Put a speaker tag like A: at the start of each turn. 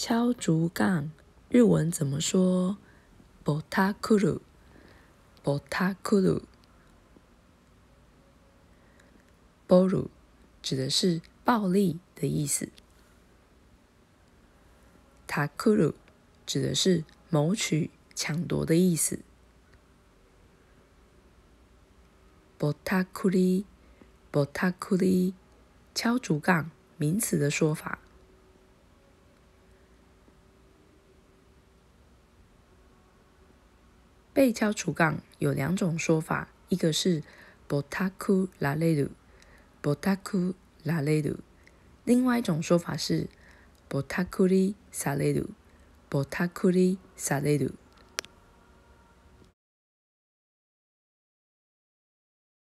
A: 敲竹杠日文怎么说？ボタクル、ボタクル、暴ル指的是暴力的意思。タクル指的是谋取、抢夺的意思。ボタクル、ボタクル，敲竹杠名词的说法。被敲除杠有两种说法，一个是 botaku raredo，botaku raredo，另外一种说法是 botakuri saredo，botakuri saredo。